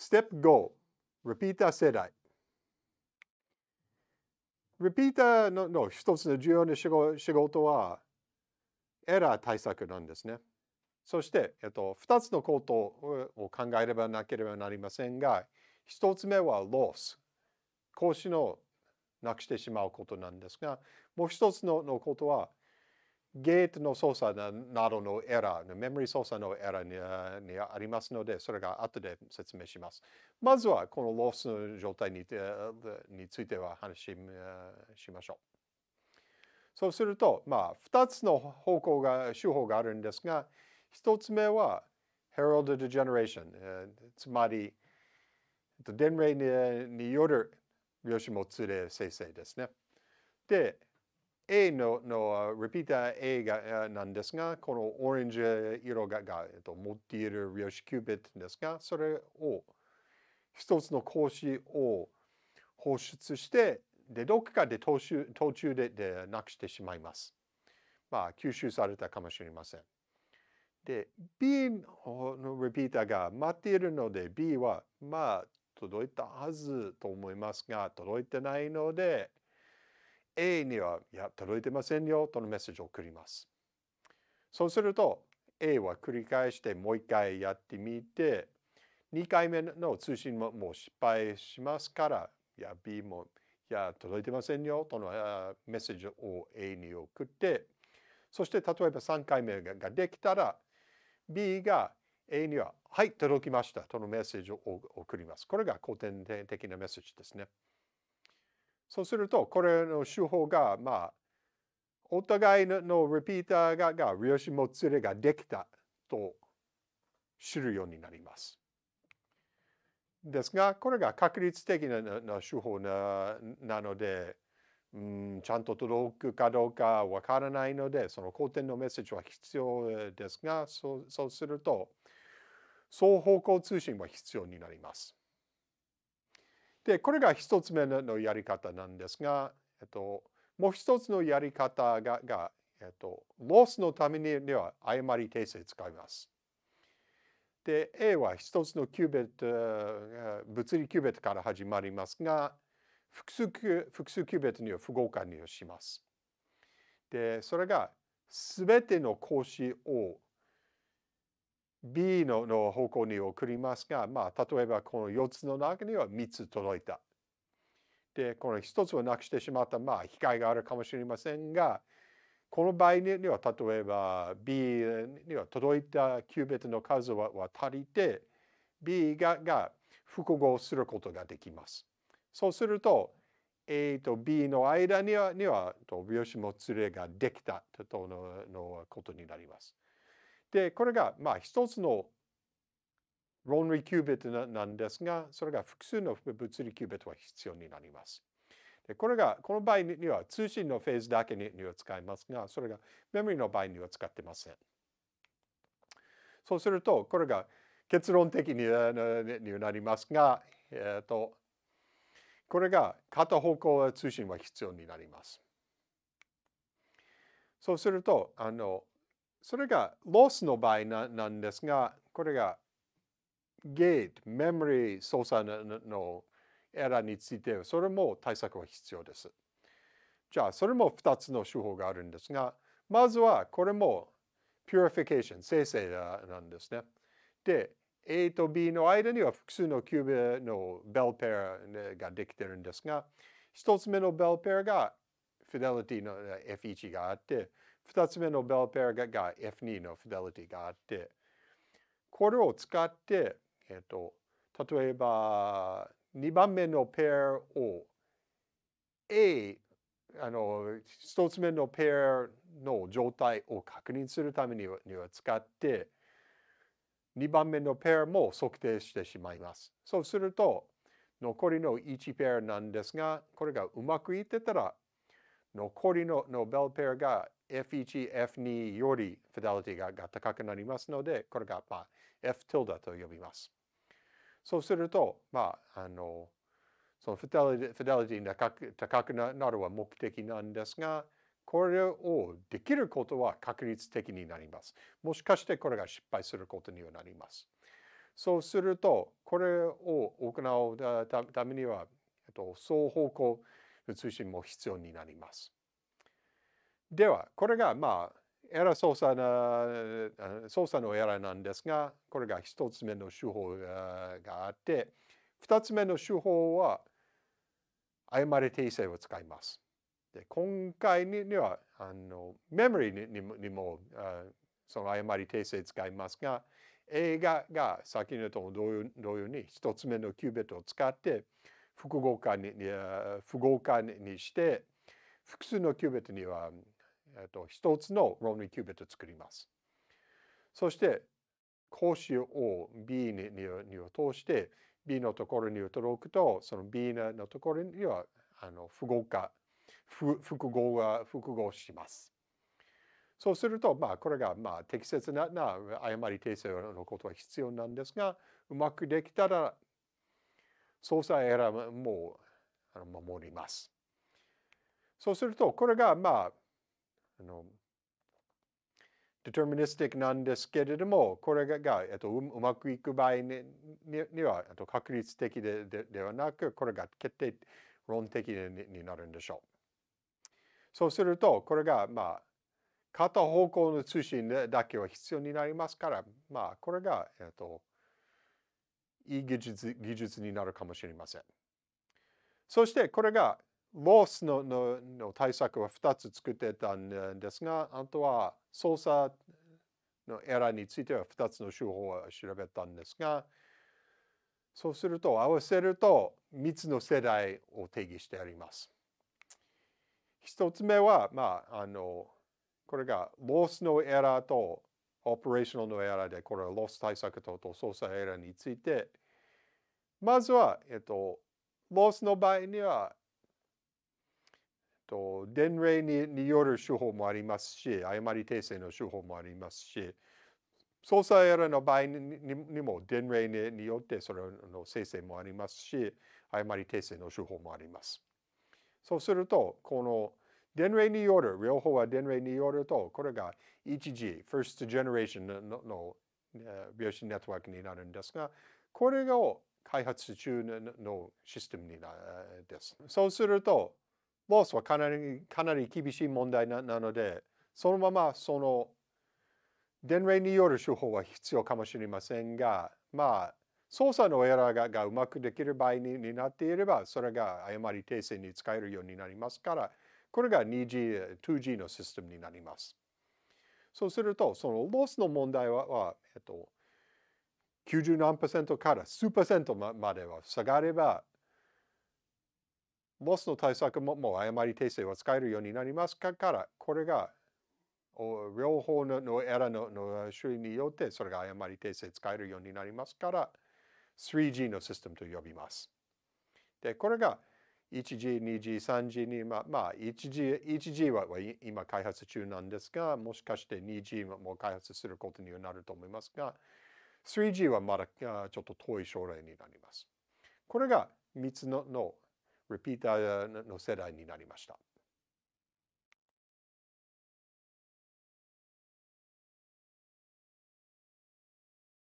Step 5 Repeater 世代 Repeater のの一つの重要な仕事はエラー対策なんですね。そして、えっと、2つのことを考えればなければなりませんが1つ目はロス格子のなくしてしまうことなんですがもう1つのことはゲートの操作などのエラー、メモリ操作のエラーにありますので、それが後で説明します。まずは、このロスの状態にについては話ししましょう。そうすると、まあ、2つの方向が、手法があるんですが、1つ目は、ヘロルド・ジェネレーション、つまり、電令による量子もつれ生成ですね。で、A ののリピーター A がなんですが、このオレンジ色がが、えっと、持っている量子キュービットですが、それを一つの格子を放出して、で、どっかで途中途中ででなくしてしまいます。まあ、吸収されたかもしれません。で、B のリピーターが待っているので、B は、まあ、届いたはずと思いますが、届いてないので、A には、いや、届いてませんよとのメッセージを送ります。そうすると、A は繰り返してもう一回やってみて、2回目の通信ももう失敗しますから、いや、B も、いや、届いてませんよとのメッセージを A に送って、そして例えば3回目ができたら、B が A には、はい、届きましたとのメッセージを送ります。これが後天的なメッセージですね。そうすると、これの手法が、まあ、お互いのリピーターがが量しもつれができたと知るようになります。ですが、これが確率的なな手法ななので、うん、ちゃんと届くかどうかわからないので、その後天のメッセージは必要ですが、そうそうすると、双方向通信は必要になります。でこれが一つ目のやり方なんですが、えっと、もう一つのやり方がが、えっと、ロスのためにでは誤り訂正使います。で A は一つのキューベット物理キューベットから始まりますが複数複数キューベットには不合化にします。でそれが全ての格子を B のの方向に送りますが、まあ、例えばこの4つの中には3つ届いた。で、この1つをなくしてしまった、まあ、機えがあるかもしれませんが、この場合には、例えば B には届いたキュービットの数は足りて、B がが複合することができます。そうすると、A と B の間にはにはと量もつれができたといのことになります。で、これが、まあ、一つの論理キュービットなんですが、それが複数の物理キュービットは必要になります。でこれが、この場合には通信のフェーズだけには使いますが、それがメモリの場合には使ってません。そうすると、これが結論的になりますが、えっ、ー、と、これが片方向通信は必要になります。そうすると、あの、それがロスの場合ななんですが、これがゲート、メモリー操作のエラーについて、それも対策は必要です。じゃあ、それも2つの手法があるんですが、まずはこれも purification、生成なんですね。で、A と B の間には複数のキューブのベルペアができてるんですが、1つ目のベルペアがフィデリティの F1 があって、2つ目のベルペアが F2 のフィデリティがあって、これを使って、えっと、例えば2番目のペアを A あの1つ目のペアの状態を確認するためには使って2番目のペアも測定してしまいます。そうすると残りの1ペアなんですがこれがうまくいってたら残りのノーベルペアが F1、F2 よりフィデリティが高くなりますので、これが、まあ、F ティルダと呼びます。そうすると、まあ、あの、そのフィデリティが高くなるは目的なんですが、これをできることは確率的になります。もしかしてこれが失敗することにはなります。そうすると、これを行うためには、双方向写しも必要になります。では、これがまあ、エラ操作な操作のエラーなんですが、これが1つ目の手法があって、2つ目の手法は、誤り訂正を使います。で今回にはあの、メモリにもにもその誤り訂正使いますが、映画が先ほどと同様に1つ目のキュービットを使って、複合化に複合化にして複数のキュービットには、えっと、一つのローキュービットを作ります。そして格子を B ににを通して B のところに届くとその B のところにはあの複合化複合は複合します。そうすると、まあ、これが、まあ、適切なな誤り訂正のことは必要なんですが、うまくできたら総裁選もあの守ります。そうすると、これがまあ、あの、デタミニスティックなんですけれども、これが、えっと、うまくいく場合にには、えっと、確率的ででではなく、これが決定論的になるんでしょう。そうすると、これが、まあ、片方向の通信だけは必要になりますから、まあ、これが、えっと、いい技術技術になるかもしれません。そしてこれがロスののの対策は2つ作ってたんですが、あとは操作のエラーについては2つの手法を調べたんですが、そうすると合わせると3つの世代を定義してあります。1つ目は、まあ、あのこれがロスのエラーとオペレーショナルのエラーで、これはロス対策と操作エラーについてまずは、えっと、ロスの場合には、えっと、伝令にによる手法もありますし、誤り訂正の手法もありますし、操作エラーの場合にも伝令によってそれの生成もありますし、誤り訂正の手法もあります。そうすると、この伝令による、両方は伝令によると、これが 1G、First Generation ののの、えー、子ネットワークになるんですが、これを開発中のシステムになです。そうすると、ロースはかなりかなり厳しい問題なので、そのままその伝令による手法は必要かもしれませんが、まあ、操作のエラーががうまくできる場合にになっていれば、それが誤り訂正に使えるようになりますから、これが 2G、2G のシステムになります。そうすると、そのロスの問題は、えっと、90何パーセントから数パーセントまでは下がれば、ロスの対策ももう誤り訂正は使えるようになりますから、これが両方ののエラのの種類によってそれが誤り訂正使えるようになりますから 3G のシステムと呼びます。で、これが 1G、2G、3G に、まあ、まあ、1G、1G は今開発中なんですが、もしかして 2G も開発することにはなると思いますが、3G はまだちょっと遠い将来になります。これが3つののリピーターの世代になりました。